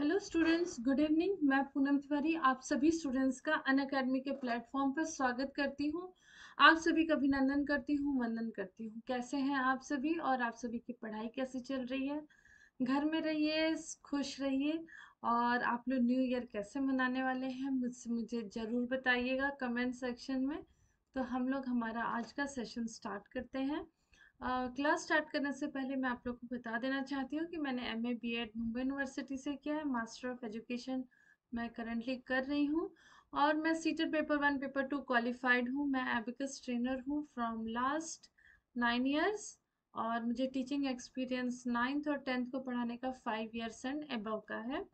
Hello students good evening मैं पूनम तिवारी आप सभी स्टूडेंट्स का अन अकेडमी के प्लेटफॉर्म पर स्वागत करती हूँ आप सभी का अभिनंदन करती हूँ वंदन करती हूँ कैसे हैं आप सभी और आप सभी की पढ़ाई कैसी चल रही है घर में रहिए खुश रहिए और आप लोग न्यू ईयर कैसे मनाने वाले हैं मुझसे मुझे ज़रूर बताइएगा कमेंट सेक्शन में तो हम लोग हमारा आज का सेशन स्टार्ट करते हैं क्लास स्टार्ट करने से पहले मैं आप लोग को बता देना चाहती हूँ कि मैंने M A B Ed Mumbai university से किया है मास्टर ऑफ एजुकेशन मैं करंटली कर रही हूँ और मैं CTET paper one paper two qualified हूँ मैं एबिकस ट्रेनर हूँ फ्रॉम लास्ट नाइन ईयर्स और मुझे टीचिंग एक्सपीरियंस नाइन्थ और टेंथ को पढ़ाने का फाइव ईयर्स एंड एबव का है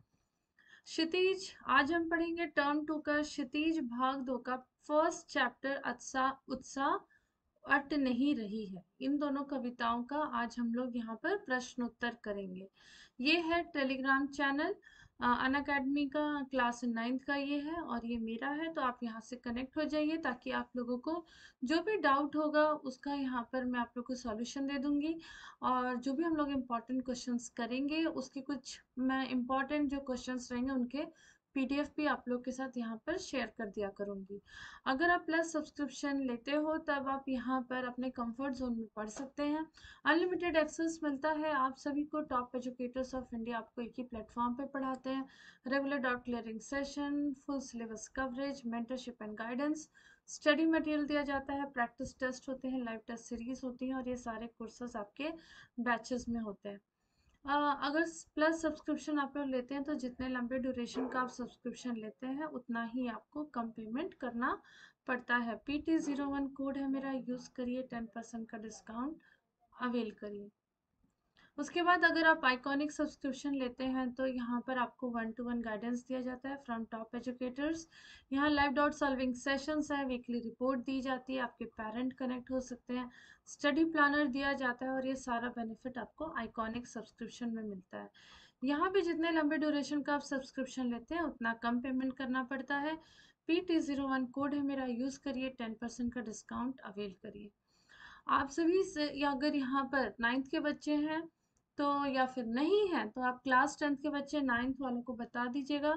क्षितिज आज हम पढ़ेंगे टर्म टू का क्षितिज भाग दो का फर्स्ट चैप्टर अच्छा उत्साह अट नहीं रही है इन दोनों कविताओं का आज हम लोग यहाँ पर प्रश्नोत्तर करेंगे ये है टेलीग्राम चैनल अन अकेडमी का क्लास नाइन्थ का ये है और ये मेरा है तो आप यहाँ से कनेक्ट हो जाइए ताकि आप लोगों को जो भी डाउट होगा उसका यहाँ पर मैं आप लोग को सॉल्यूशन दे दूंगी और जो भी हम लोग इम्पोर्टेंट क्वेश्चंस करेंगे उसके कुछ मैं इम्पोर्टेंट जो क्वेश्चंस रहेंगे उनके पीडीएफ भी आप लोग के साथ यहाँ पर शेयर कर दिया करूँगी अगर आप प्लस सब्सक्रिप्शन लेते हो तब आप यहाँ पर अपने कंफर्ट जोन में पढ़ सकते हैं अनलिमिटेड एक्सेस मिलता है आप सभी को टॉप एजुकेटर्स ऑफ इंडिया आपको एक ही प्लेटफॉर्म पर पढ़ाते हैं regular doubt clearing session full syllabus coverage mentorship and guidance study material दिया जाता है प्रैक्टिस टेस्ट होते हैं लाइव टेस्ट सीरीज होती हैं और ये सारे कोर्सेज आपके बैचेस में होते हैं अगर प्लस सब्सक्रिप्शन आप लोग लेते हैं तो जितने लंबे ड्यूरेशन का आप सब्सक्रिप्शन लेते हैं उतना ही आपको कम पेमेंट करना पड़ता है P T zero one code है मेरा यूज़ करिए टेन परसेंट का डिस्काउंट अवेल करिए उसके बाद अगर आप आइकॉनिक सब्सक्रिप्शन लेते हैं तो यहाँ पर आपको वन टू वन गाइडेंस दिया जाता है फ्रॉम टॉप एजुकेटर्स यहाँ लाइव डॉट सॉल्विंग सेशंस है वीकली रिपोर्ट दी जाती है आपके पेरेंट कनेक्ट हो सकते हैं स्टडी प्लानर दिया जाता है और ये सारा बेनिफिट आपको आइकॉनिक सब्सक्रिप्शन में मिलता है यहाँ पर जितने लंबे ड्यूरेशन का आप सब्सक्रिप्शन लेते हैं उतना कम पेमेंट करना पड़ता है P T zero one code है मेरा यूज़ करिए टेन परसेंट का डिस्काउंट अवेल करिए आप सभी से या अगर यहाँ पर नाइन्थ के बच्चे हैं तो या फिर नहीं है तो आप क्लास टेंथ के बच्चे नाइन्थ वालों को बता दीजिएगा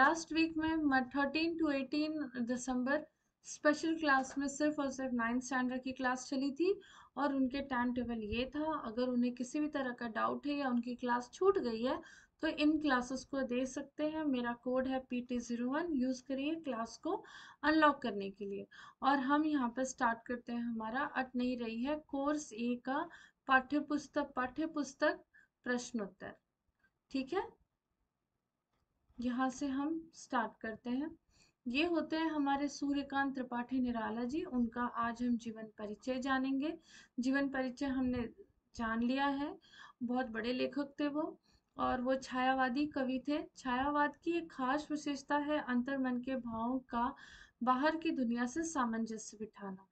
लास्ट वीक में thirteen to eighteen December special class में सिर्फ और सिर्फ नाइन्थ स्टैंडर्ड की क्लास चली थी और उनके टाइम टेबल ये था अगर उन्हें किसी भी तरह का डाउट है या उनकी क्लास छूट गई है तो इन क्लासेस को दे सकते हैं मेरा कोड है P T zero one use करिए क्लास को अनलॉक करने के लिए और हम यहाँ पर स्टार्ट करते हैं हमारा अट नहीं रही है कोर्स ए का पाठ्य पुस्तक पाठ्य पुस्तक प्रश्नोत्तर ठीक है यहाँ से हम स्टार्ट करते हैं ये होते हैं हमारे सूर्यकांत त्रिपाठी निराला जी उनका आज हम जीवन परिचय जानेंगे जीवन परिचय हमने जान लिया है बहुत बड़े लेखक थे वो और वो छायावादी कवि थे छायावाद की एक खास विशेषता है मन के भावों का बाहर की दुनिया से सामंजस्य बिठाना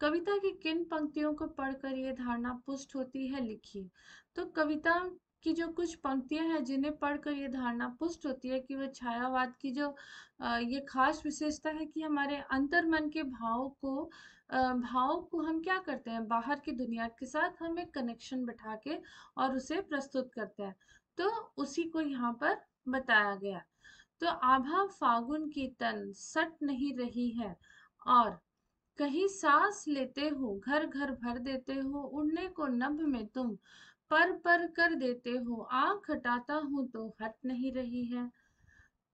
कविता की किन पंक्तियों को पढ़कर यह धारणा पुष्ट होती है लिखिए तो कविता की जो कुछ पंक्तियां हैं जिन्हें पढ़कर ये धारणा पुष्ट होती है कि वह छायावाद की जो ये खास विशेषता है कि हमारे अंतर मन के भाव को भाव को हम क्या करते हैं बाहर की दुनिया के साथ हम एक कनेक्शन बैठा के और उसे प्रस्तुत करते हैं तो उसी को यहाँ पर बताया गया तो आभा फागुन की तन सट नहीं रही है और कहीं सांस लेते हो घर घर भर देते हो उड़ने को नभ में तुम पर पर कर देते हो आंख हटाता हूं तो हट नहीं रही है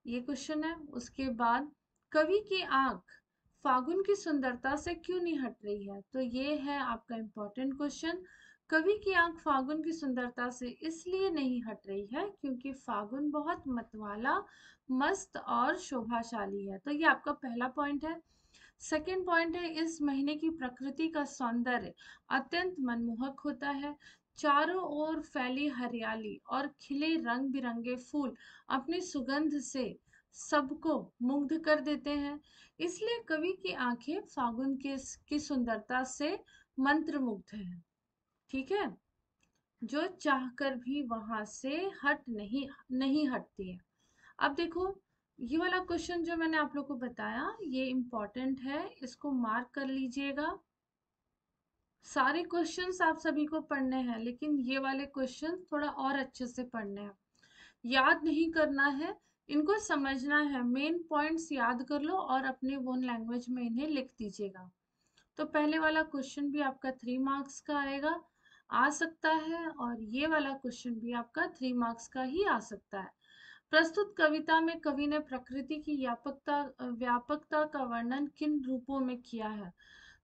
ये क्वेश्चन है उसके बाद कवि की आंख फागुन की सुंदरता से क्यों नहीं हट रही है तो ये है आपका इम्पोर्टेंट क्वेश्चन कवि की आंख फागुन की सुंदरता से इसलिए नहीं हट रही है क्योंकि फागुन बहुत मतवाला मस्त और शोभाशाली है तो ये आपका पहला पॉइंट है सेकेंड पॉइंट है इस महीने की प्रकृति का सौंदर्य अत्यंत मनमोहक होता है चारों ओर फैली हरियाली और खिले रंग बिरंगे फूल अपनी सुगंध से सबको मुग्ध कर देते हैं इसलिए कवि की आंखें फागुन के की सुंदरता से मंत्रमुग्ध है ठीक है जो चाहकर भी वहां से हट नहीं नहीं हटती है अब देखो ये वाला क्वेश्चन जो मैंने आप लोग को बताया ये इम्पॉर्टेंट है इसको मार्क कर लीजिएगा सारे क्वेश्चंस आप सभी को पढ़ने हैं लेकिन ये वाले क्वेश्चन थोड़ा और अच्छे से पढ़ने हैं याद नहीं करना है इनको समझना है मेन पॉइंट्स याद कर लो और अपने ओन लैंग्वेज में इन्हें लिख दीजिएगा तो पहले वाला क्वेश्चन भी आपका थ्री मार्क्स का आएगा आ सकता है और ये वाला क्वेश्चन भी आपका थ्री मार्क्स का ही आ सकता है प्रस्तुत कविता में कवि ने प्रकृति की व्यापकता व्यापकता का वर्णन किन रूपों में किया है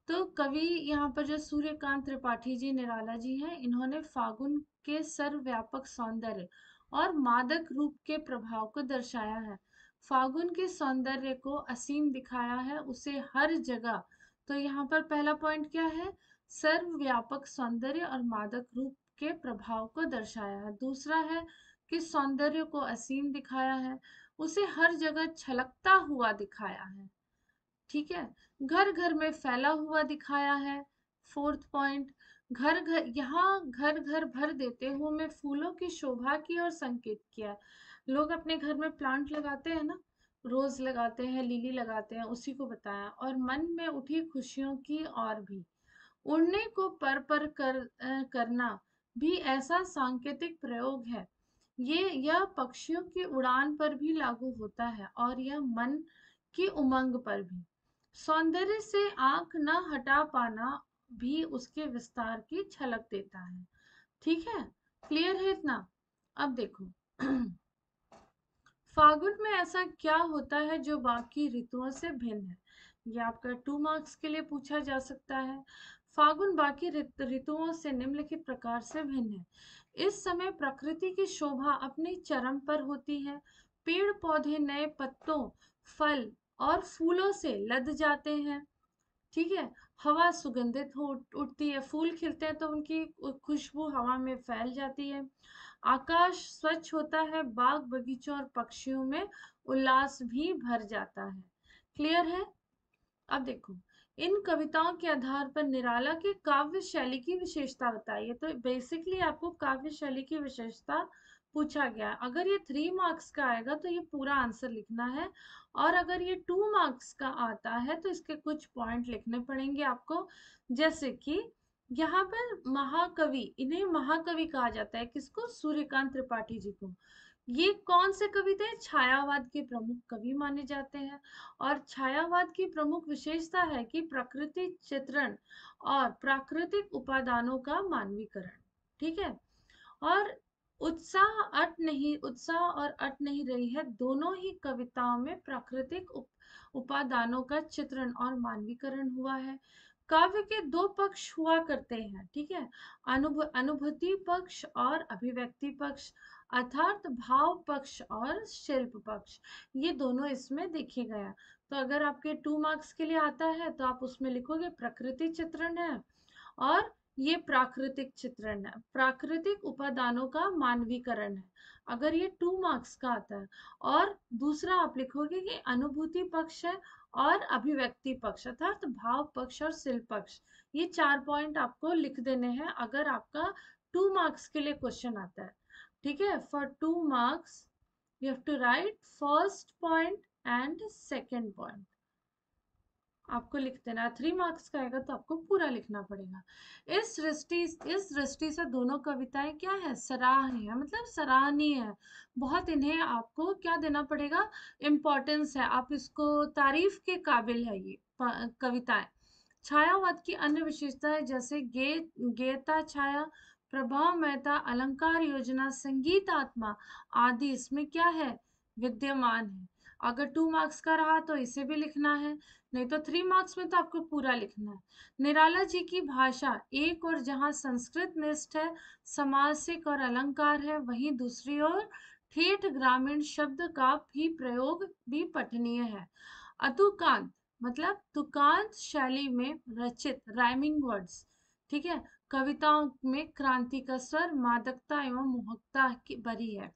तो कवि यहाँ पर जो सूर्यकांत त्रिपाठी जी निराला जी हैं इन्होंने फागुन के सर्वव्यापक सौंदर्य और मादक रूप के प्रभाव को दर्शाया है फागुन के सौंदर्य को असीम दिखाया है उसे हर जगह तो यहाँ पर पहला पॉइंट क्या है सर्वव्यापक सौंदर्य और मादक रूप के प्रभाव को दर्शाया है दूसरा है किस सौंदर्य को असीम दिखाया है उसे हर जगह छलकता हुआ दिखाया है ठीक है घर घर में फैला हुआ दिखाया है फोर्थ पॉइंट घर घर यहाँ घर घर भर देते हुए मैं फूलों की शोभा की और संकेत किया लोग अपने घर में प्लांट लगाते हैं ना रोज लगाते हैं लिली लगाते हैं उसी को बताया और मन में उठी खुशियों की और भी उड़ने को पर पर कर, करना भी ऐसा सांकेतिक प्रयोग है ये यह पक्षियों की उड़ान पर भी लागू होता है और यह मन की उमंग पर भी सौंदर्य से आंख न हटा पाना भी उसके विस्तार की छलक देता है ठीक है क्लियर है इतना अब देखो फागुन में ऐसा क्या होता है जो बाकी ऋतुओं से भिन्न है यह आपका टू मार्क्स के लिए पूछा जा सकता है फागुन बाकी ऋतुओं से निम्नलिखित प्रकार से भिन्न है इस समय प्रकृति की शोभा अपने चरम पर होती है पेड़ पौधे नए पत्तों फल और फूलों से लद जाते हैं ठीक है हवा सुगंधित हो उठती है फूल खिलते हैं तो उनकी खुशबू हवा में फैल जाती है आकाश स्वच्छ होता है बाग बगीचों और पक्षियों में उल्लास भी भर जाता है क्लियर है अब देखो इन कविताओं के आधार पर निराला के काव्य शैली की विशेषता बताइए तो बेसिकली आपको काव्य शैली की विशेषता पूछा गया अगर ये थ्री मार्क्स का आएगा तो ये पूरा आंसर लिखना है और अगर ये टू मार्क्स का आता है तो इसके कुछ पॉइंट लिखने पड़ेंगे आपको जैसे कि यहाँ पर महाकवि इन्हें महाकवि कहा जाता है किसको सूर्यकांत त्रिपाठी जी को ये कौन से कविता थे छायावाद के प्रमुख कवि माने जाते हैं और छायावाद की प्रमुख विशेषता है कि प्रकृति चित्रण और प्राकृतिक उपादानों का मानवीकरण ठीक है और उत्साह अट नहीं उत्साह और अट नहीं रही है दोनों ही कविताओं में प्राकृतिक उप, उपादानों का चित्रण और मानवीकरण हुआ है काव्य के दो पक्ष हुआ करते हैं ठीक है अनुभ अनुभूति पक्ष और अभिव्यक्ति पक्ष अर्थात भाव पक्ष और शिल्प पक्ष ये दोनों इसमें देखे गया तो अगर आपके टू मार्क्स के लिए आता है तो आप उसमें लिखोगे प्रकृति चित्रण है और ये प्राकृतिक चित्रण है प्राकृतिक उपादानों का मानवीकरण है अगर ये टू मार्क्स का आता है और दूसरा आप लिखोगे कि अनुभूति पक्ष है और अभिव्यक्ति पक्ष अर्थात भाव पक्ष और शिल्प पक्ष ये चार पॉइंट आपको लिख देने हैं अगर आपका टू मार्क्स के लिए क्वेश्चन आता है ठीक है for two marks you have to write first point and second point आपको लिख देना है थ्री मार्क्स का आएगा तो आपको पूरा लिखना पड़ेगा इस दृष्टि इस दृष्टि से दोनों कविताएं क्या है सराहनीय है मतलब सराहनीय है बहुत इन्हें आपको क्या देना पड़ेगा इम्पोर्टेंस है आप इसको तारीफ के काबिल है ये कविताएं छायावाद की अन्य विशेषताएं जैसे गे गेता छाया प्रभाव मेहता अलंकार योजना संगीत आत्मा आदि इसमें क्या है विद्यमान है अगर टू मार्क्स का रहा तो इसे भी लिखना है नहीं तो थ्री मार्क्स में तो आपको पूरा लिखना है निराला जी की भाषा एक और जहाँ संस्कृत निष्ठ है समासिक और अलंकार है वहीं दूसरी ओर ठेठ ग्रामीण शब्द का भी प्रयोग भी पठनीय है अतुकांत मतलब तुकांत शैली में रचित राइमिंग वर्ड्स ठीक है कविताओं में क्रांति का स्वर मादकता एवं मोहकता की बरी है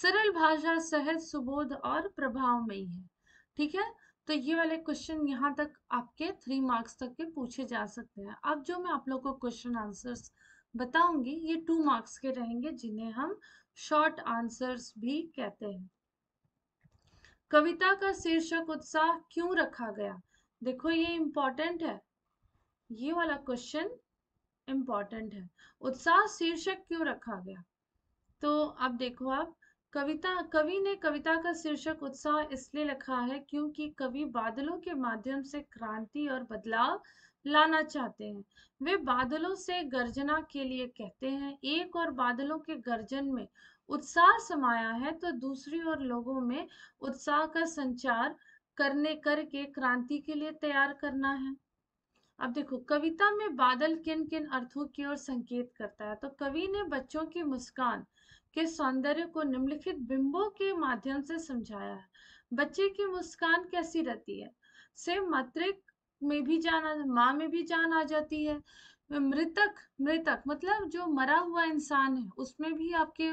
सरल भाषा सहज सुबोध और प्रभावमयी है ठीक है तो ये वाले क्वेश्चन यहाँ तक आपके थ्री मार्क्स तक के पूछे जा सकते हैं अब जो मैं आप लोग को क्वेश्चन आंसर्स बताऊंगी ये टू मार्क्स के रहेंगे जिन्हें हम शॉर्ट आंसर्स भी कहते हैं कविता का शीर्षक उत्साह क्यों रखा गया देखो ये इंपॉर्टेंट है ये वाला क्वेश्चन इम्पॉर्टेंट है उत्साह शीर्षक क्यों रखा गया तो अब देखो आप कविता कवि ने कविता का शीर्षक उत्साह इसलिए रखा है क्योंकि कवि बादलों के माध्यम से क्रांति और बदलाव लाना चाहते हैं वे बादलों से गर्जना के लिए कहते हैं एक और बादलों के गर्जन में उत्साह समाया है तो दूसरी ओर लोगों में उत्साह का संचार करने करके क्रांति के लिए तैयार करना है अब देखो कविता में बादल किन किन अर्थों की ओर संकेत करता है तो कवि ने बच्चों की मुस्कान के सौंदर्य को निम्नलिखित बिंबों के माध्यम से समझाया है बच्चे की मुस्कान कैसी रहती है से मातृक में भी जान माँ में भी जान आ जाती है मृतक मृतक मतलब जो मरा हुआ इंसान है उसमें भी आपके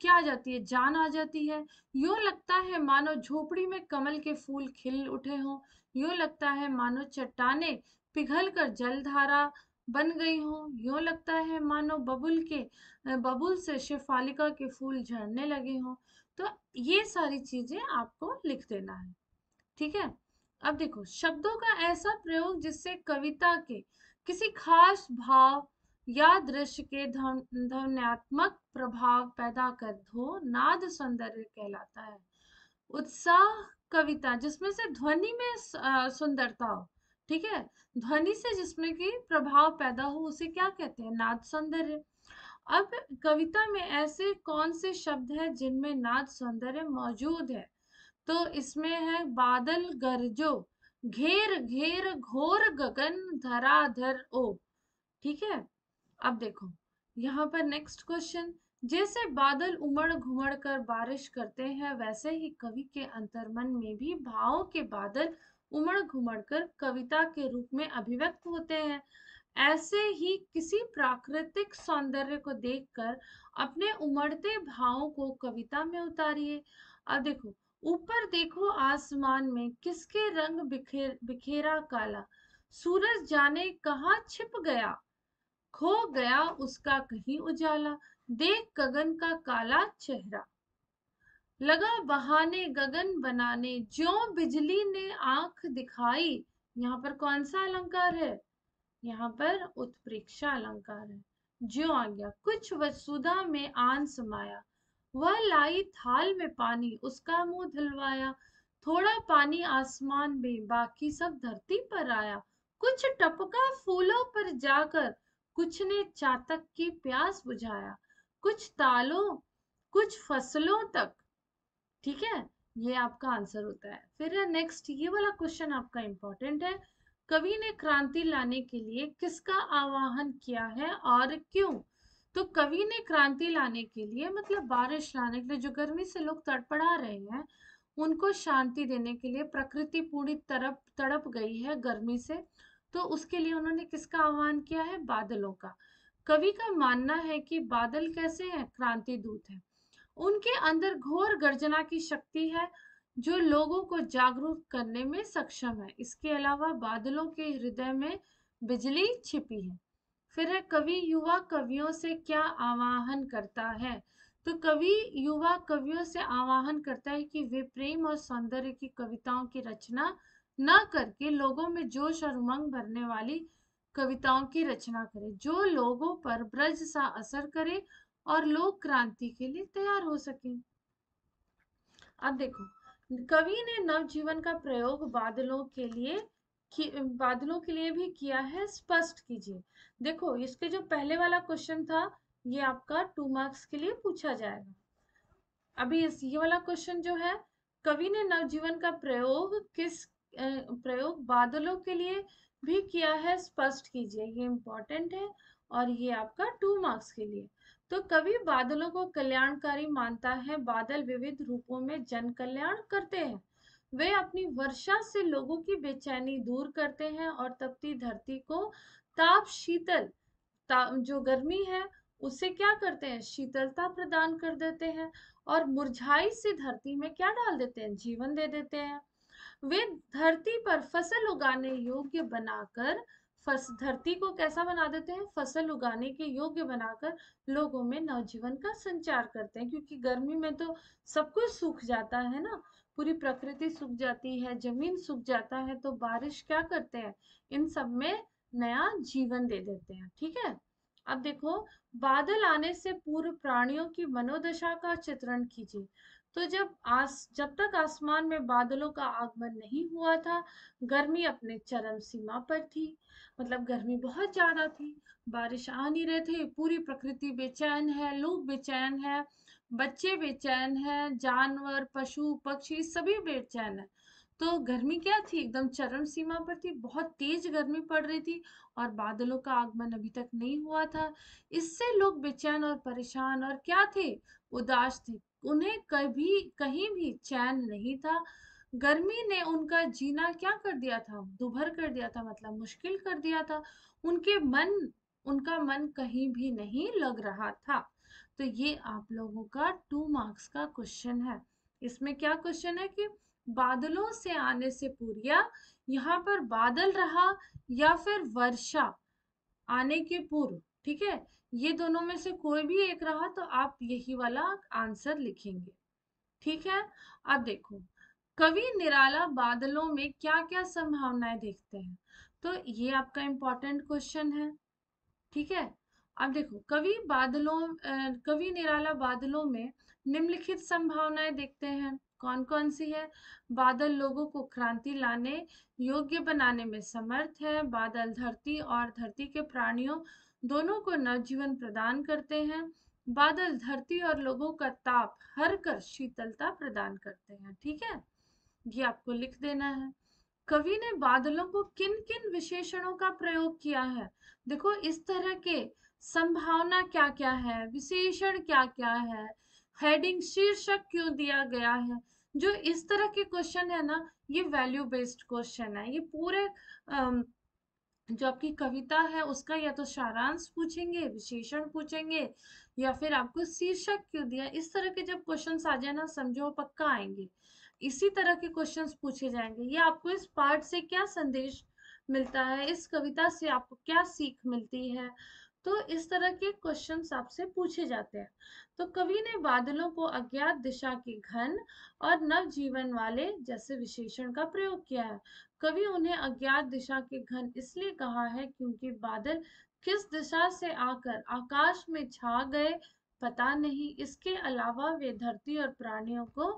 क्या आ जाती है जान आ जाती है यो लगता है मानो झोपड़ी में कमल के फूल खिल उठे हों यो लगता है मानो चट्टाने पिघलकर जलधारा बन गई हो यूँ लगता है मानो बबुल के बबुल से शिफालिका के फूल झड़ने लगे हों तो ये सारी चीजें आपको लिख देना है ठीक है अब देखो शब्दों का ऐसा प्रयोग जिससे कविता के किसी खास भाव या दृश्य के ध्वन्यात्मक प्रभाव पैदा कर हो नाद सौंदर्य कहलाता है उत्साह कविता जिसमें से ध्वनि में सुंदरता हो ठीक है ध्वनि से जिसमें कि प्रभाव पैदा हो उसे क्या कहते हैं नाद सौंदर्य अब कविता में ऐसे कौन से शब्द हैं जिनमें नाद सौंदर्य मौजूद है तो इसमें है बादल गरजो घेर घेर घोर गगन धराधर ओ ठीक है अब देखो यहाँ पर नेक्स्ट क्वेश्चन जैसे बादल उमड़ घुमड़ कर बारिश करते हैं वैसे ही कवि के अंतर्मन में भी भाव के बादल उमड़ घुमड़ कर कविता के रूप में अभिव्यक्त होते हैं ऐसे ही किसी प्राकृतिक सौंदर्य को देखकर अपने उमड़ते भावों को कविता में उतारिए अब देखो ऊपर देखो आसमान में किसके रंग बिखेर बिखेरा काला सूरज जाने कहा छिप गया खो गया उसका कहीं उजाला देख गगन का काला चेहरा लगा बहाने गगन बनाने जो बिजली ने आंख दिखाई यहाँ पर कौन सा अलंकार है यहाँ पर उत्प्रेक्षा अलंकार है जो आ गया कुछ वसुधा में आन समाया वह लाई थाल में पानी उसका मुंह धुलवाया थोड़ा पानी आसमान में बाकी सब धरती पर आया कुछ टपका फूलों पर जाकर कुछ ने चातक की प्यास बुझाया कुछ तालों कुछ फसलों तक ठीक है ये आपका आंसर होता है फिर है नेक्स्ट ये वाला क्वेश्चन आपका इंपॉर्टेंट है कवि ने क्रांति लाने के लिए किसका आवाहन किया है और क्यों तो कवि ने क्रांति लाने के लिए मतलब बारिश लाने के लिए जो गर्मी से लोग तड़पड़ा रहे हैं उनको शांति देने के लिए प्रकृति पूरी तरफ तड़प गई है गर्मी से तो उसके लिए उन्होंने किसका आह्वान किया है बादलों का कवि का मानना है कि बादल कैसे हैं क्रांति दूत हैं उनके अंदर घोर गर्जना की शक्ति है जो लोगों को जागरूक करने में सक्षम है इसके अलावा बादलों के हृदय में बिजली छिपी है फिर है कवि युवा कवियों से क्या आवाहन करता है तो कवि युवा कवियों से आवाहन करता है कि वे प्रेम और सौंदर्य की कविताओं की रचना न करके लोगों में जोश और उमंग भरने वाली कविताओं की रचना करें जो लोगों पर ब्रज सा असर करे और लोक क्रांति के लिए तैयार हो सके अब देखो कवि ने नवजीवन का प्रयोग बादलों के लिए कि, बादलों के लिए भी किया है स्पष्ट कीजिए देखो इसके जो पहले वाला क्वेश्चन था ये आपका टू मार्क्स के लिए पूछा जाएगा अभी इस ये वाला क्वेश्चन जो है कवि ने नवजीवन का प्रयोग किस प्रयोग बादलों के लिए भी किया है स्पष्ट कीजिए ये इम्पोर्टेंट है और ये आपका टू मार्क्स के लिए तो कवि बादलों को कल्याणकारी मानता है बादल विविध रूपों में जन कल्याण करते हैं वे अपनी वर्षा से लोगों की बेचैनी दूर करते हैं और तपती धरती को ताप शीतल ता, जो गर्मी है उसे क्या करते हैं शीतलता प्रदान कर देते हैं और मुरझाई से धरती में क्या डाल देते हैं जीवन दे देते हैं वे धरती पर फसल उगाने योग्य बनाकर फस धरती को कैसा बना देते हैं फसल उगाने के योग्य बनाकर लोगों में नवजीवन का संचार करते हैं क्योंकि गर्मी में तो सब कुछ सूख जाता है ना पूरी प्रकृति सूख जाती है जमीन सूख जाता है तो बारिश क्या करते हैं इन सब में नया जीवन दे देते हैं ठीक है अब देखो बादल आने से पूर्व प्राणियों की मनोदशा का चित्रण कीजिए तो जब आस जब तक आसमान में बादलों का आगमन नहीं हुआ था गर्मी अपने चरम सीमा पर थी मतलब गर्मी बहुत ज़्यादा थी बारिश आ नहीं रहे थे पूरी प्रकृति बेचैन है लोग बेचैन है बच्चे बेचैन है जानवर पशु पक्षी सभी बेचैन है तो गर्मी क्या थी एकदम चरम सीमा पर थी बहुत तेज गर्मी पड़ रही थी और बादलों का आगमन अभी तक नहीं हुआ था इससे लोग बेचैन और परेशान और क्या थे उदास थे उन्हें कभी कहीं भी चैन नहीं था गर्मी ने उनका जीना क्या कर दिया था दुभर कर दिया था मतलब मुश्किल कर दिया था उनके मन उनका मन कहीं भी नहीं लग रहा था तो ये आप लोगों का टू मार्क्स का क्वेश्चन है इसमें क्या क्वेश्चन है कि बादलों से आने से पूर्या यहाँ पर बादल रहा या फिर वर्षा आने के पूर्व ठीक है ये दोनों में से कोई भी एक रहा तो आप यही वाला आंसर लिखेंगे ठीक है अब देखो कवि निराला बादलों में क्या क्या संभावनाएं देखते हैं तो ये आपका इंपॉर्टेंट क्वेश्चन है ठीक है अब देखो कवि बादलों कवि निराला बादलों में निम्नलिखित संभावनाएं देखते हैं कौन कौन सी है बादल लोगों को क्रांति लाने योग्य बनाने में समर्थ है बादल धरती और धरती के प्राणियों दोनों को नवजीवन प्रदान करते हैं बादल धरती और लोगों का ताप हर कर शीतलता प्रदान करते हैं ठीक है ये आपको लिख देना है कवि ने बादलों को किन किन विशेषणों का प्रयोग किया है देखो इस तरह के संभावना क्या क्या है विशेषण क्या क्या है हेडिंग शीर्षक क्यों दिया गया है जो इस तरह के क्वेश्चन है ना ये वैल्यू बेस्ड क्वेश्चन है ये पूरे अम, जो आपकी कविता है उसका या तो सारांश पूछेंगे विशेषण पूछेंगे या फिर आपको शीर्षक क्यों दिया इस तरह के जब क्वेश्चन आ जाए ना समझो पक्का आएंगे इसी तरह के क्वेश्चन पूछे जाएंगे ये आपको इस पार्ट से क्या संदेश मिलता है इस कविता से आपको क्या सीख मिलती है तो इस तरह के क्वेश्चन आपसे पूछे जाते हैं तो कवि ने बादलों को अज्ञात दिशा के घन और नव जीवन वाले जैसे विशेषण का प्रयोग किया है कवि उन्हें अज्ञात दिशा के घन इसलिए कहा है क्योंकि बादल किस दिशा से आकर आकाश में छा गए पता नहीं इसके अलावा वे धरती और प्राणियों को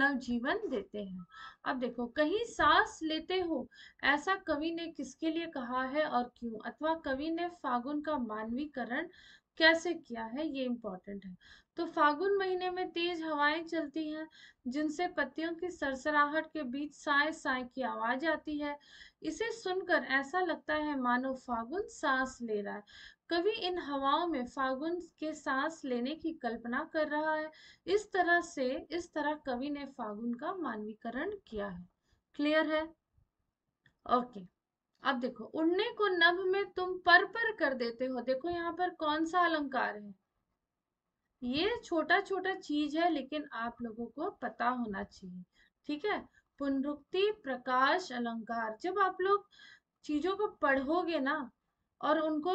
नवजीवन देते हैं अब देखो कहीं सांस लेते हो ऐसा कवि ने किसके लिए कहा है और क्यों अथवा कवि ने फागुन का मानवीकरण कैसे किया है ये इम्पोर्टेंट है तो फागुन महीने में तेज हवाएं चलती हैं जिनसे पत्तियों की सरसराहट के बीच साय साय की आवाज आती है इसे सुनकर ऐसा लगता है मानो फागुन सांस ले रहा है कवि इन हवाओं में फागुन के सांस लेने की कल्पना कर रहा है इस तरह से इस तरह कवि ने फागुन का मानवीकरण किया है क्लियर है ओके okay. अब देखो उड़ने को नभ में तुम पर पर कर देते हो देखो यहाँ पर कौन सा अलंकार है ये छोटा छोटा चीज है लेकिन आप लोगों को पता होना चाहिए ठीक है पुनरुक्ति प्रकाश अलंकार जब आप लोग चीजों को पढ़ोगे ना और उनको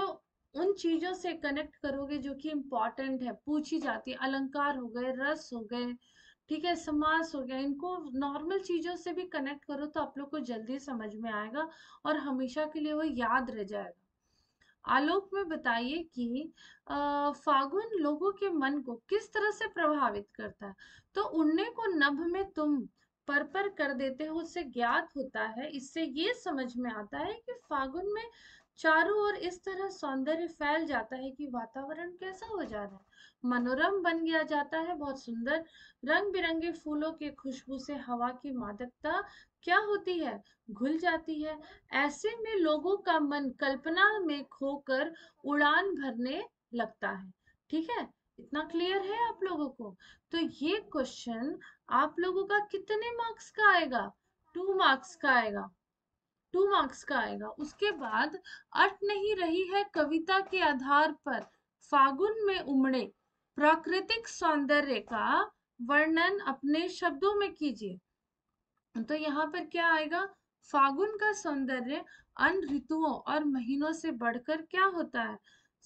उन चीजों से कनेक्ट करोगे जो कि इम्पोर्टेंट है पूछी जाती है अलंकार हो गए रस हो गए ठीक है समास हो गया इनको नॉर्मल चीज़ों से भी कनेक्ट करो तो आप लोग को जल्दी समझ में आएगा और हमेशा के लिए वो याद रह जाएगा आलोक में बताइए कि फागुन लोगों के मन को किस तरह से प्रभावित करता है तो उड़ने को नभ में तुम पर पर कर देते हो उससे ज्ञात होता है इससे ये समझ में आता है कि फागुन में चारों ओर इस तरह सौंदर्य फैल जाता है कि वातावरण कैसा हो जा रहा है मनोरम बन गया जाता है बहुत सुंदर रंग बिरंगे फूलों के खुशबू से हवा की मादकता क्या होती है घुल जाती है ऐसे में लोगों का मन कल्पना में खोकर उड़ान भरने लगता है ठीक है इतना क्लियर है आप लोगों को तो ये क्वेश्चन आप लोगों का कितने मार्क्स का आएगा टू मार्क्स का आएगा टू मार्क्स का आएगा उसके बाद अट नहीं रही है कविता के आधार पर फागुन में उमड़े प्राकृतिक सौंदर्य का वर्णन अपने शब्दों में कीजिए तो यहाँ पर क्या आएगा फागुन का सौंदर्य अन्य ऋतुओं और महीनों से बढ़कर क्या होता है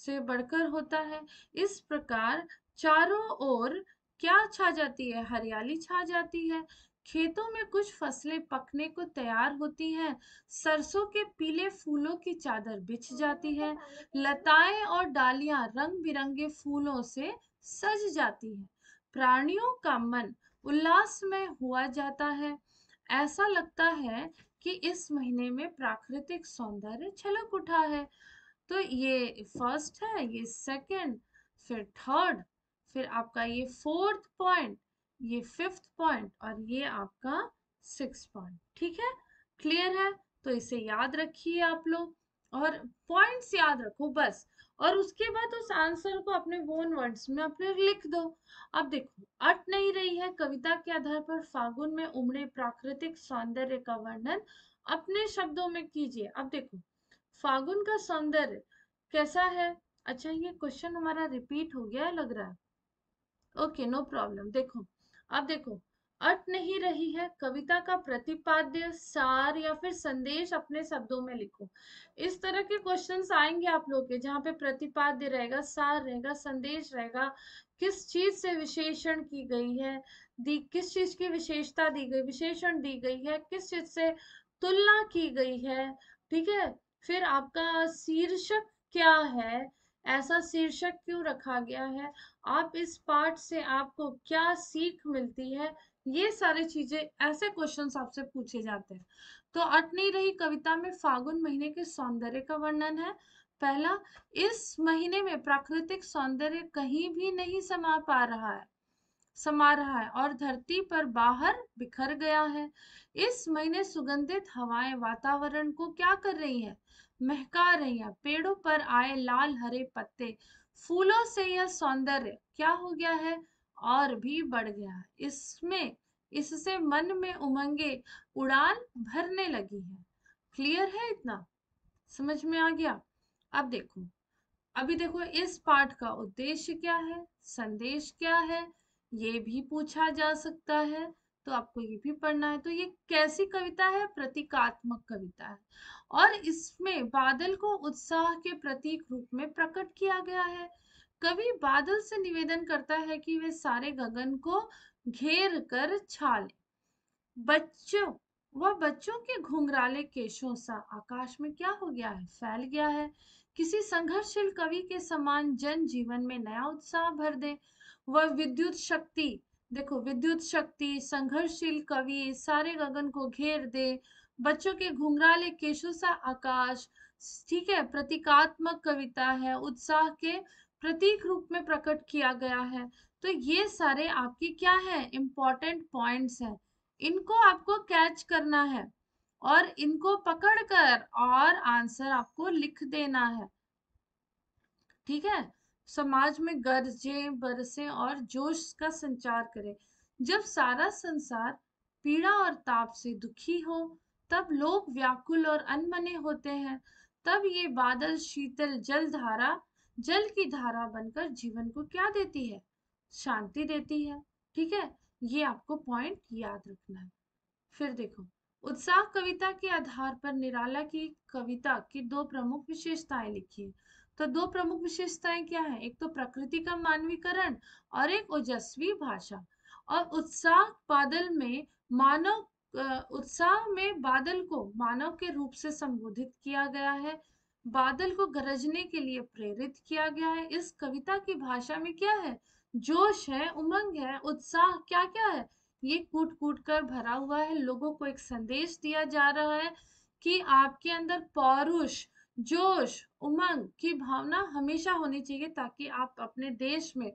से बढ़कर होता है इस प्रकार चारों ओर क्या छा जाती है हरियाली छा जाती है खेतों में कुछ फसलें पकने को तैयार होती हैं सरसों के पीले फूलों की चादर बिछ जाती है लताएं और डालियां रंग बिरंगे फूलों से सज जाती है प्राणियों का मन उल्लास में हुआ जाता है ऐसा लगता है कि इस महीने में प्राकृतिक सौंदर्य छलक उठा है तो ये फर्स्ट है ये सेकंड फिर थर्ड फिर आपका ये फोर्थ पॉइंट ये फिफ्थ पॉइंट और ये आपका सिक्स पॉइंट ठीक है क्लियर है तो इसे याद रखिए आप लोग और पॉइंट्स याद रखो बस और उसके बाद उस आंसर को अपने वोन वर्ड्स में अपने लिख दो अब देखो अट नहीं रही है कविता के आधार पर फागुन में उमड़े प्राकृतिक सौंदर्य का वर्णन अपने शब्दों में कीजिए अब देखो फागुन का सौंदर्य कैसा है अच्छा ये क्वेश्चन हमारा रिपीट हो गया लग रहा है ओके नो प्रॉब्लम देखो आप देखो अट नहीं रही है कविता का प्रतिपाद्य सार या फिर संदेश अपने शब्दों में लिखो इस तरह के क्वेश्चंस आएंगे आप लोग के जहाँ पे प्रतिपाद्य रहेगा सार रहेगा संदेश रहेगा किस चीज से विशेषण की गई है दी किस चीज की विशेषता दी गई विशेषण दी गई है किस चीज से तुलना की गई है ठीक है फिर आपका शीर्षक क्या है ऐसा शीर्षक क्यों रखा गया है आप इस पार्ट से आपको क्या सीख मिलती है ये सारी चीजें ऐसे क्वेश्चन आपसे पूछे जाते हैं तो अट नहीं रही कविता में फागुन महीने के सौंदर्य का वर्णन है पहला इस महीने में प्राकृतिक सौंदर्य कहीं भी नहीं समा पा रहा है समा रहा है और धरती पर बाहर बिखर गया है इस महीने सुगंधित हवाएं वातावरण को क्या कर रही है महका रही है पेड़ों पर आए लाल हरे पत्ते फूलों से यह सौंदर्य क्या हो गया है और भी बढ़ गया इसमें इससे मन में उमंगे उड़ान भरने लगी है क्लियर है इतना समझ में आ गया अब देखो अभी देखो इस पाठ का उद्देश्य क्या है संदेश क्या है ये भी पूछा जा सकता है तो आपको ये भी पढ़ना है तो ये कैसी कविता है प्रतीकात्मक कविता है और इसमें बादल को उत्साह के प्रतीक रूप में प्रकट किया गया है कवि बादल से निवेदन करता है कि वे सारे गगन को घेर कर छाले बच्चों वह बच्चों के घुंघराले केशों सा आकाश में क्या हो गया है फैल गया है किसी संघर्षशील कवि के समान जन जीवन में नया उत्साह भर दे वह विद्युत शक्ति देखो विद्युत शक्ति संघर्षशील कवि सारे गगन को घेर दे बच्चों के घुंघराले केशों सा आकाश ठीक है प्रतीकात्मक कविता है उत्साह के प्रतीक रूप में प्रकट किया गया है तो ये सारे आपके क्या है इम्पोर्टेंट पॉइंट्स है इनको आपको कैच करना है और इनको पकड़कर और आंसर आपको लिख देना है ठीक है समाज में गर्जे बरसे और जोश का संचार करें जब सारा संसार पीड़ा और ताप से दुखी हो तब लोग व्याकुल और अनमने होते हैं तब ये बादल शीतल जल धारा जल की धारा बनकर जीवन को क्या देती है शांति देती है ठीक है ये आपको पॉइंट याद रखना है फिर देखो उत्साह कविता के आधार पर निराला की कविता की दो प्रमुख विशेषताएं लिखी है तो दो प्रमुख विशेषताएं क्या है एक तो प्रकृति का मानवीकरण और एक ओजस्वी भाषा और उत्साह बादल में मानव उत्साह में बादल को मानव के रूप से संबोधित किया गया है बादल को गरजने के लिए प्रेरित किया गया है इस कविता की भाषा में क्या है जोश है उमंग है उत्साह क्या क्या है ये कूट कूट कर भरा हुआ है लोगों को एक संदेश दिया जा रहा है कि आपके अंदर पौरुष जोश उमंग की भावना हमेशा होनी चाहिए ताकि आप अपने देश में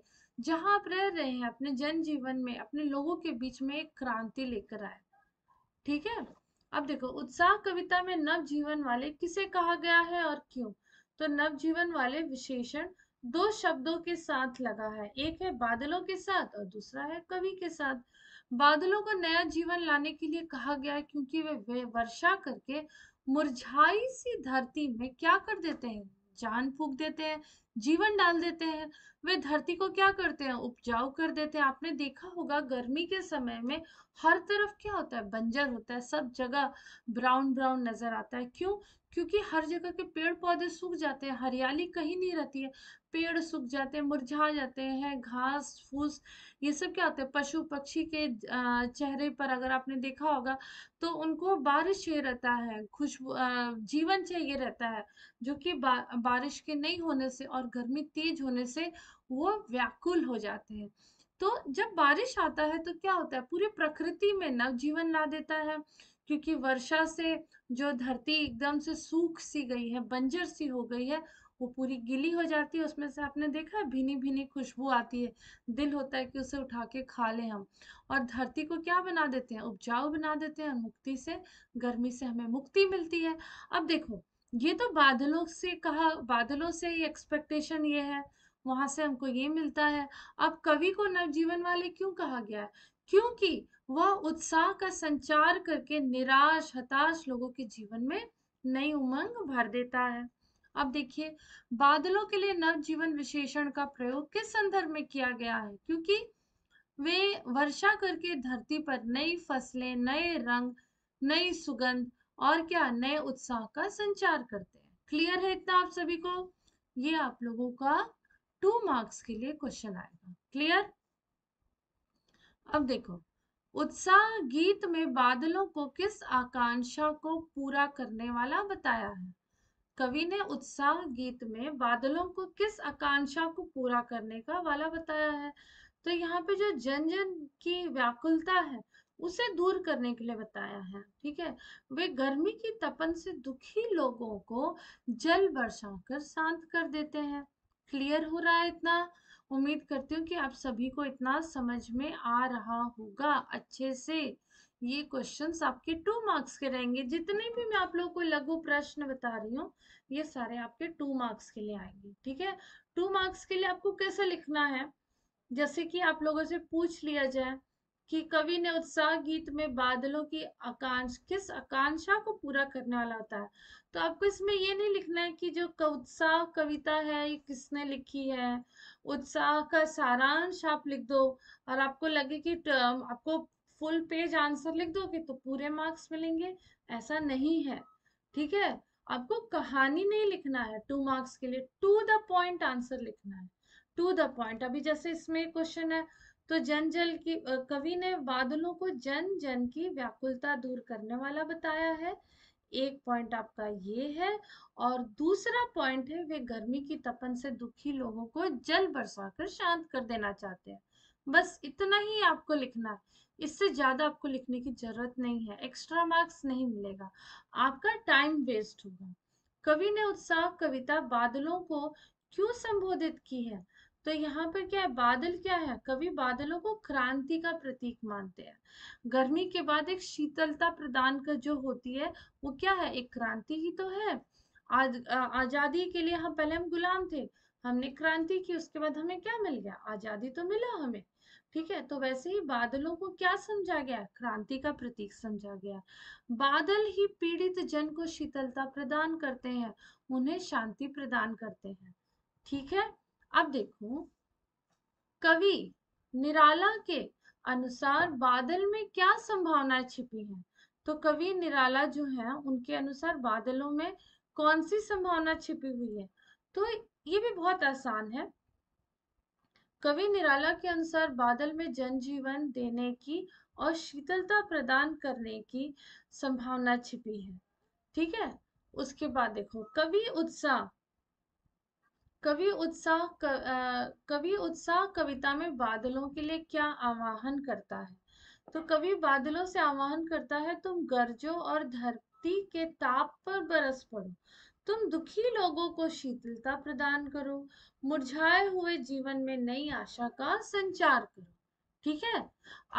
जहां आप रह रहे हैं अपने जनजीवन में अपने लोगों के बीच में एक क्रांति लेकर आए ठीक है अब देखो उत्साह कविता में नवजीवन वाले किसे कहा गया है और क्यों तो नव जीवन वाले विशेषण दो शब्दों के साथ लगा है एक है बादलों के साथ और दूसरा है कवि के साथ बादलों को नया जीवन लाने के लिए कहा गया है क्योंकि वे वर्षा करके मुरझाई सी धरती में क्या कर देते हैं जान फूक देते हैं जीवन डाल देते हैं वे धरती को क्या करते हैं उपजाऊ कर देते हैं आपने देखा होगा गर्मी के समय में हर तरफ क्या होता है बंजर होता है सब जगह ब्राउन ब्राउन नजर आता है क्यों क्योंकि हर जगह के पेड़ पौधे सूख जाते हैं हरियाली कहीं नहीं रहती है पेड़ सूख जाते हैं मुरझा जाते हैं घास फूस ये सब क्या होता है पशु पक्षी के चेहरे पर अगर आपने देखा होगा तो उनको बारिश चाहिए रहता है खुशबू जीवन चाहिए रहता है जो कि बा, बारिश के नहीं होने से और गर्मी तेज होने से वो व्याकुल हो जाते हैं तो जब बारिश आता है तो क्या होता है पूरी प्रकृति में नवजीवन ला देता है क्योंकि वर्षा से जो धरती एकदम से सूख सी गई है बंजर सी हो गई है वो पूरी गिली हो जाती है उसमें से आपने देखा है भीनी भिनी खुशबू आती है दिल होता है कि उसे उठा के खा ले हम और धरती को क्या बना देते हैं उपजाऊ बना देते हैं मुक्ति से गर्मी से हमें मुक्ति मिलती है अब देखो ये तो बादलों से कहा बादलों से ही एक्सपेक्टेशन ये है वहां से हमको ये मिलता है अब कवि को नवजीवन वाले क्यों कहा गया है क्योंकि वह उत्साह का संचार करके निराश हताश लोगों के जीवन में नई उमंग भर देता है अब देखिए बादलों के लिए नवजीवन विशेषण का प्रयोग किस संदर्भ में किया गया है क्योंकि वे वर्षा करके धरती पर नई फसलें नए रंग नई सुगंध और क्या नए उत्साह का संचार करते हैं क्लियर है इतना आप सभी को ये आप लोगों का टू मार्क्स के लिए क्वेश्चन आएगा क्लियर अब देखो उत्साह गीत में बादलों को किस आकांक्षा को पूरा करने वाला बताया है कवि ने उत्साह गीत में बादलों को किस आकांक्षा को पूरा करने का वाला बताया है तो यहाँ पे जो जन जन की व्याकुलता है उसे दूर करने के लिए बताया है ठीक है वे गर्मी की तपन से दुखी लोगों को जल बरसा कर शांत कर देते हैं क्लियर हो रहा है इतना उम्मीद करती हूँ कि आप सभी को इतना समझ में आ रहा होगा अच्छे से ये क्वेश्चंस आपके टू मार्क्स के रहेंगे जितने भी मैं आप लोगों को लघु प्रश्न बता रही हूँ ये सारे आपके टू मार्क्स के लिए आएंगे ठीक है टू मार्क्स के लिए आपको कैसे लिखना है जैसे कि आप लोगों से पूछ लिया जाए कि कवि ने उत्साह गीत में बादलों की आकांक्ष किस आकांक्षा को पूरा करने वाला होता है तो आपको इसमें ये नहीं लिखना है कि जो उत्साह कविता है ये किसने लिखी है उत्साह का सारांश आप लिख दो और आपको लगे कि आपको फुल पेज आंसर लिख दोगे तो पूरे मार्क्स मिलेंगे ऐसा नहीं है ठीक है आपको कहानी नहीं लिखना है टू मार्क्स के लिए टू द पॉइंट आंसर लिखना है टू द पॉइंट अभी जैसे इसमें क्वेश्चन है तो जन जल की कवि ने बादलों को जन जन की व्याकुलता दूर करने वाला बताया है एक पॉइंट आपका ये है और दूसरा पॉइंट है वे गर्मी की तपन से दुखी लोगों को जल बरसाकर शांत कर देना चाहते हैं बस इतना ही आपको लिखना है इससे ज्यादा आपको लिखने की जरूरत नहीं है एक्स्ट्रा मार्क्स नहीं मिलेगा आपका टाइम वेस्ट होगा कवि ने उत्साह कविता बादलों को क्यों संबोधित की है तो यहाँ पर क्या है बादल क्या है कवि बादलों को क्रांति का प्रतीक मानते हैं गर्मी के बाद एक शीतलता प्रदान कर जो होती है वो क्या है एक क्रांति ही तो है आज आजादी के लिए हम पहले हम गुलाम थे हमने क्रांति की उसके बाद हमें क्या मिल गया आजादी तो मिला हमें ठीक है तो वैसे ही बादलों को क्या समझा गया क्रांति का प्रतीक समझा गया बादल ही पीड़ित जन को शीतलता प्रदान करते हैं उन्हें शांति प्रदान करते हैं ठीक है अब देखो कवि निराला के अनुसार बादल में क्या संभावनाएं छिपी हैं तो कवि निराला जो है उनके अनुसार बादलों में कौन सी संभावना छिपी हुई है तो ये भी बहुत आसान है कवि निराला के अनुसार बादल में जनजीवन देने की और शीतलता प्रदान करने की संभावना छिपी है ठीक है उसके बाद देखो कवि उत्साह कवि उत्साह कवि उत्साह कविता में बादलों के लिए क्या आवाहन करता है तो कवि बादलों से आवाहन करता है तुम गर्जो और धरती के ताप पर बरस पड़ो तुम दुखी लोगों को शीतलता प्रदान करो मुरझाए हुए जीवन में नई आशा का संचार करो ठीक है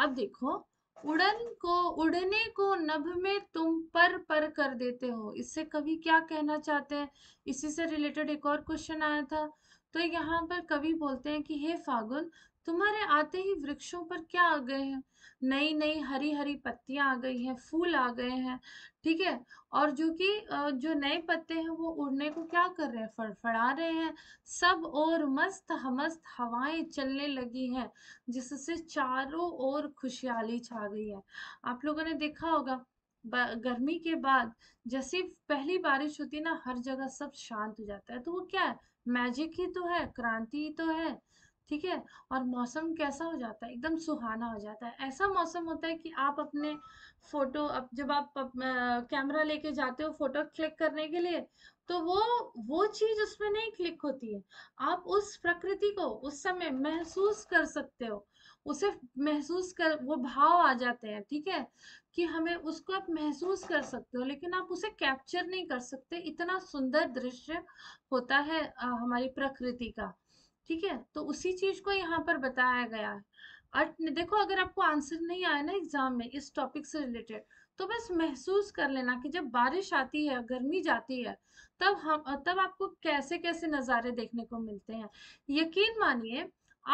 अब देखो उड़न को उड़ने को नभ में तुम पर पर कर देते हो इससे कवि क्या कहना चाहते हैं इसी से रिलेटेड एक और क्वेश्चन आया था तो यहाँ पर कवि बोलते हैं कि हे फागुन तुम्हारे आते ही वृक्षों पर क्या आ गए हैं नई नई हरी हरी पत्तियां आ गई हैं फूल आ गए हैं ठीक है और जो कि जो नए पत्ते हैं वो उड़ने को क्या कर रहे हैं फड़फड़ा रहे हैं सब और मस्त हमस्त हवाएं चलने लगी हैं जिससे चारों ओर खुशहाली छा गई है आप लोगों ने देखा होगा गर्मी के बाद जैसे पहली बारिश होती है ना हर जगह सब शांत हो जाता है तो वो क्या है मैजिक ही तो है क्रांति ही तो है ठीक है और मौसम कैसा हो जाता है एकदम सुहाना हो जाता है ऐसा मौसम होता है कि आप अपने फोटो अब जब आप कैमरा लेके जाते हो फोटो क्लिक करने के लिए तो वो वो चीज उसमें नहीं क्लिक होती है आप उस प्रकृति को उस समय महसूस कर सकते हो उसे महसूस कर वो भाव आ जाते हैं ठीक है कि हमें उसको आप महसूस कर सकते हो लेकिन आप उसे कैप्चर नहीं कर सकते इतना सुंदर दृश्य होता है हमारी प्रकृति का ठीक है तो उसी चीज को यहाँ पर बताया गया है और देखो अगर आपको आंसर नहीं आया ना एग्जाम में इस टॉपिक से रिलेटेड तो बस महसूस कर लेना कि जब बारिश आती है गर्मी जाती है तब हम तब आपको कैसे कैसे नज़ारे देखने को मिलते हैं यकीन मानिए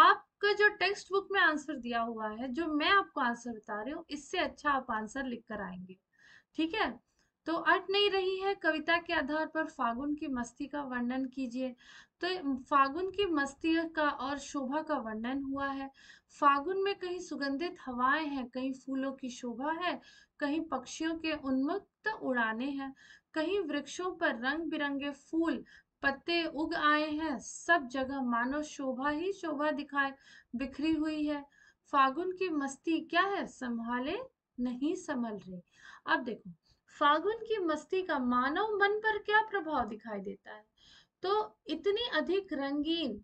आपका जो टेक्स्ट बुक में आंसर दिया हुआ है जो मैं आपको आंसर बता रही हूँ इससे अच्छा आप आंसर लिख कर आएंगे ठीक है तो अट नहीं रही है कविता के आधार पर फागुन की मस्ती का वर्णन कीजिए तो फागुन की मस्ती का और शोभा का वर्णन हुआ है फागुन में कहीं सुगंधित हवाएं हैं कहीं फूलों की शोभा है कहीं पक्षियों के उन्मुक्त उड़ाने हैं कहीं वृक्षों पर रंग बिरंगे फूल पत्ते उग आए हैं सब जगह मानो शोभा ही शोभा दिखाए बिखरी हुई है फागुन की मस्ती क्या है संभाले नहीं संभल रही अब देखो फागुन की मस्ती का मानव मन पर क्या प्रभाव दिखाई देता है तो इतनी अधिक रंगीन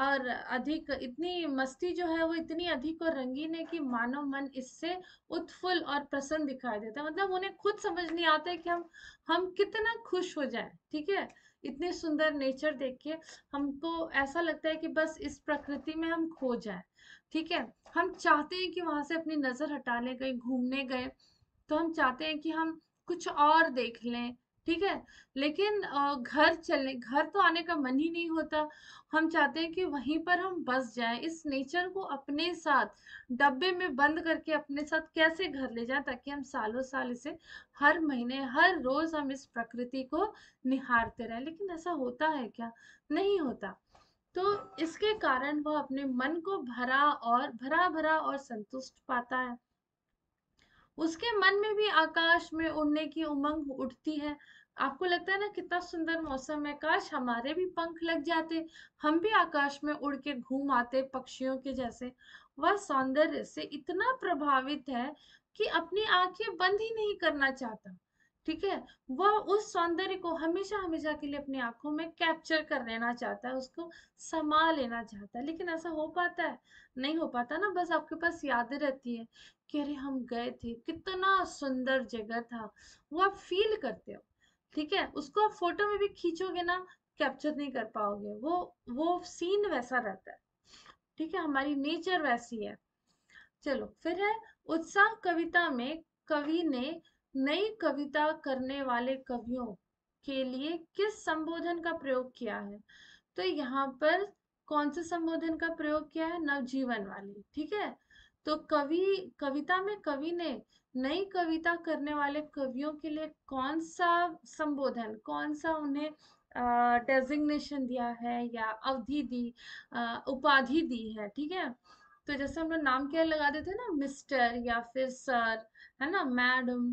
और अधिक इतनी मस्ती जो है वो इतनी अधिक और रंगीन है कि मानव मन इससे उत्फुल और प्रसन्न दिखाई देता है मतलब उन्हें खुद समझ नहीं आता है कि हम हम कितना खुश हो जाए ठीक है इतने सुंदर नेचर देख के हमको ऐसा लगता है कि बस इस प्रकृति में हम खो जाए ठीक है हम चाहते हैं कि वहां से अपनी नजर हटा गए घूमने गए तो हम चाहते हैं कि हम कुछ और देख लें ठीक है लेकिन घर चले घर तो आने का मन ही नहीं होता हम चाहते हैं कि वहीं पर हम बस जाए इस नेचर को अपने साथ डब्बे में बंद करके अपने साथ कैसे घर ले जाए ताकि हम सालों साल इसे हर महीने हर रोज हम इस प्रकृति को निहारते रहे लेकिन ऐसा होता है क्या नहीं होता तो इसके कारण वह अपने मन को भरा और भरा भरा और संतुष्ट पाता है उसके मन में भी आकाश में उड़ने की उमंग उठती है आपको लगता है ना कितना सुंदर मौसम है काश हमारे भी पंख लग जाते हम भी आकाश में उड़ के घूम आते पक्षियों के जैसे वह सौंदर्य से इतना प्रभावित है कि अपनी आंखें बंद ही नहीं करना चाहता ठीक है वह उस सौंदर्य को हमेशा हमेशा के लिए अपनी आंखों में कैप्चर कर लेना चाहता है उसको समा लेना चाहता है लेकिन ऐसा हो पाता है नहीं हो पाता ना बस आपके पास यादें रहती है कि अरे हम गए थे कितना सुंदर जगह था वो आप फील करते हो ठीक है उसको आप फोटो में भी खींचोगे ना कैप्चर नहीं कर पाओगे वो वो सीन वैसा रहता है ठीक है हमारी नेचर वैसी है चलो फिर है उत्साह कविता में कवि ने नई कविता करने वाले कवियों के लिए किस संबोधन का प्रयोग किया है तो यहाँ पर कौन से संबोधन का प्रयोग किया है नवजीवन वाली ठीक है तो कवि कविता में कवि ने नई कविता करने वाले कवियों के लिए कौन सा संबोधन कौन सा उन्हें डेजिग्नेशन दिया है या अवधि दी उपाधि दी है ठीक है तो जैसे हम लोग नाम क्या लगा देते ना मिस्टर या फिर सर है ना मैडम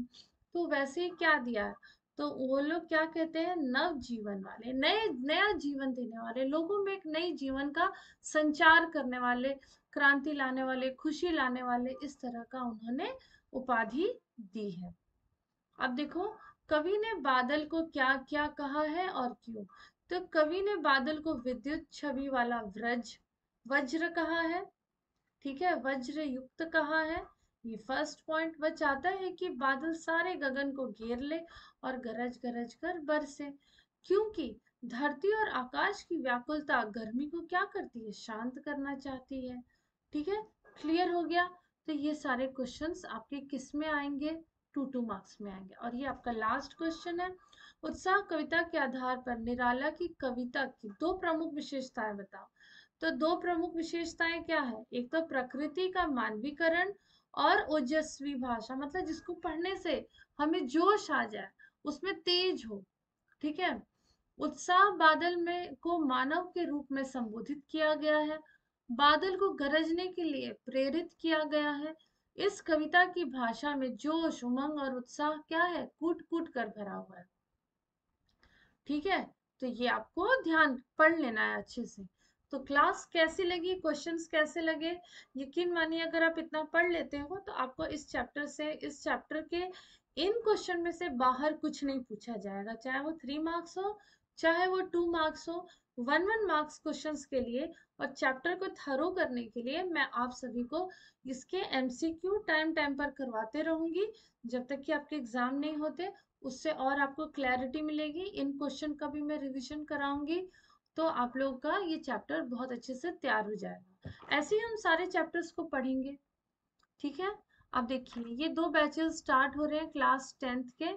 तो वैसे ही क्या दिया है तो वो लोग क्या कहते हैं नव जीवन वाले नए नया जीवन देने वाले लोगों में एक नई जीवन का संचार करने वाले क्रांति लाने वाले खुशी लाने वाले इस तरह का उन्होंने उपाधि दी है अब देखो कवि ने बादल को क्या क्या कहा है और क्यों तो कवि ने बादल को विद्युत छवि वाला व्रज वज्र कहा है ठीक है वज्र युक्त कहा है ये फर्स्ट पॉइंट वह चाहता है कि बादल सारे गगन को घेर ले और गरज गरज कर बरसे क्योंकि धरती और आकाश की व्याकुलता गर्मी को क्या करती है शांत करना चाहती है ठीक है क्लियर हो गया तो ये सारे क्वेश्चंस आपके किस में आएंगे टू टू मार्क्स में आएंगे और ये आपका लास्ट क्वेश्चन है उत्साह कविता के आधार पर निराला की कविता की दो प्रमुख विशेषताएं बताओ तो दो प्रमुख विशेषताएं क्या है एक तो प्रकृति का मानवीकरण और ओजस्वी भाषा मतलब जिसको पढ़ने से हमें जोश आ जाए उसमें तेज हो ठीक है उत्साह बादल में को मानव के रूप में संबोधित किया गया है बादल को गरजने के लिए प्रेरित किया गया है इस कविता की भाषा में जोश उमंग और उत्साह क्या है कूट कूट कर भरा हुआ है ठीक है तो ये आपको ध्यान पढ़ लेना है अच्छे से तो क्लास कैसी लगी क्वेश्चंस कैसे लगे यकीन मानिए अगर आप इतना पढ़ लेते हो तो आपको इस चैप्टर से इस चैप्टर के इन क्वेश्चन में से बाहर कुछ नहीं पूछा जाएगा चाहे वो थ्री मार्क्स हो चाहे वो टू मार्क्स हो वन वन मार्क्स क्वेश्चंस के लिए और चैप्टर को थरो करने के लिए मैं आप सभी को इसके एमसीक्यू टाइम टाइम पर करवाते रहूंगी जब तक कि आपके एग्जाम नहीं होते उससे और आपको क्लैरिटी मिलेगी इन क्वेश्चन का भी मैं रिविजन कराऊंगी तो आप लोगों का ये चैप्टर बहुत अच्छे से तैयार हो जाएगा ऐसे ही हम सारे चैप्टर्स को पढ़ेंगे ठीक है अब देखिए ये दो बैचेस स्टार्ट हो रहे हैं क्लास टेंथ के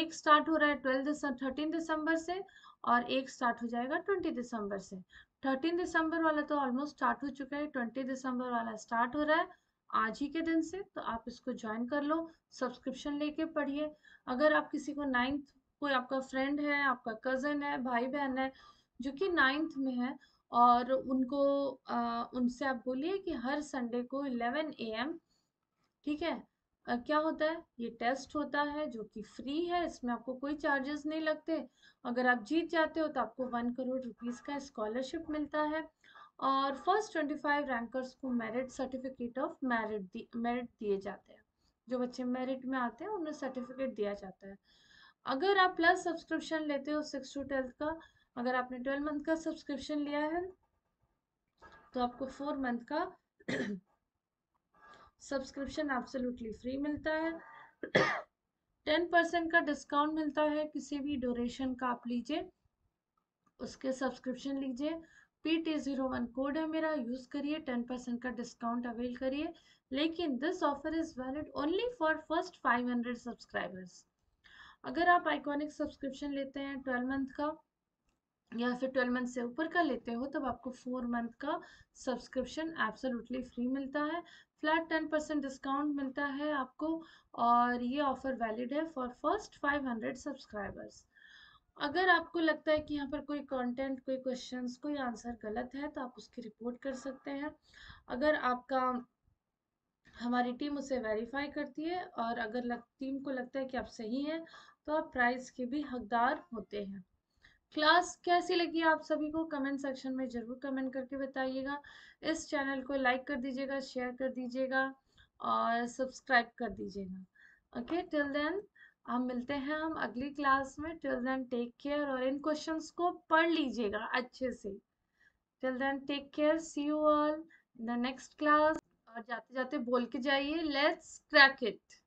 एक स्टार्ट हो रहा है ट्वेल्थ दिसंबर थर्टीन दिसंबर से और एक स्टार्ट हो जाएगा ट्वेंटी दिसंबर से थर्टीन दिसंबर वाला तो ऑलमोस्ट स्टार्ट हो चुका है ट्वेंटी दिसंबर वाला स्टार्ट हो रहा है आज ही के दिन से तो आप इसको ज्वाइन कर लो सब्सक्रिप्शन लेके पढ़िए अगर आप किसी को नाइन्थ कोई आपका फ्रेंड है आपका कज़न है भाई बहन है जो कि नाइन्थ में है और उनको आ, उनसे आप बोलिए कि हर संडे को 11 एम ठीक है आ, क्या होता है ये टेस्ट होता है जो कि फ्री है इसमें आपको कोई चार्जेस नहीं लगते अगर आप जीत जाते हो तो आपको वन करोड़ रुपीस का स्कॉलरशिप मिलता है और फर्स्ट ट्वेंटी फाइव रैंकर्स को merit certificate of merit merit दिए जाते हैं जो बच्चे मेरिट में आते हैं उन्हें सर्टिफिकेट दिया जाता है अगर आप प्लस सब्सक्रिप्शन लेते हो सिक्स टू ट्वेल्थ का अगर आपने ट्वेल्व मंथ का सब्सक्रिप्शन लिया है तो आपको फोर मंथ का सब्सक्रिप्शन एब्सोल्युटली फ्री मिलता है टेन परसेंट का डिस्काउंट मिलता है किसी भी ड्यूरेशन का आप लीजिए उसके सब्सक्रिप्शन लीजिए P T zero one code है मेरा यूज़ करिए टेन परसेंट का डिस्काउंट अवेल करिए लेकिन this offer is valid only for first five hundred subscribers अगर आप आइकॉनिक सब्सक्रिप्शन लेते हैं ट्वेल्व मंथ का या फिर ट्वेल्व मंथ से ऊपर का लेते हो तब आपको फोर मंथ का सब्सक्रिप्शन एब्सोल्युटली फ्री मिलता है फ्लैट टेन परसेंट डिस्काउंट मिलता है आपको और ये ऑफ़र वैलिड है for first five hundred subscribers अगर आपको लगता है कि यहाँ पर कोई कंटेंट कोई क्वेश्चंस कोई आंसर गलत है तो आप उसकी रिपोर्ट कर सकते हैं अगर आपका हमारी टीम उसे वेरीफाई करती है और अगर लग, टीम को लगता है कि आप सही हैं तो आप प्राइज़ के भी हकदार होते हैं क्लास कैसी लगी आप सभी को कमेंट सेक्शन में ज़रूर कमेंट करके बताइएगा इस चैनल को लाइक कर दीजिएगा शेयर कर दीजिएगा और सब्सक्राइब कर दीजिएगा ओके टिल देन हम मिलते हैं हम अगली क्लास में टिल देन टेक केयर और इन क्वेश्चंस को पढ़ लीजिएगा अच्छे से till then take care see you all the next class और जाते जाते बोल के जाइए लेट्स क्रैक इट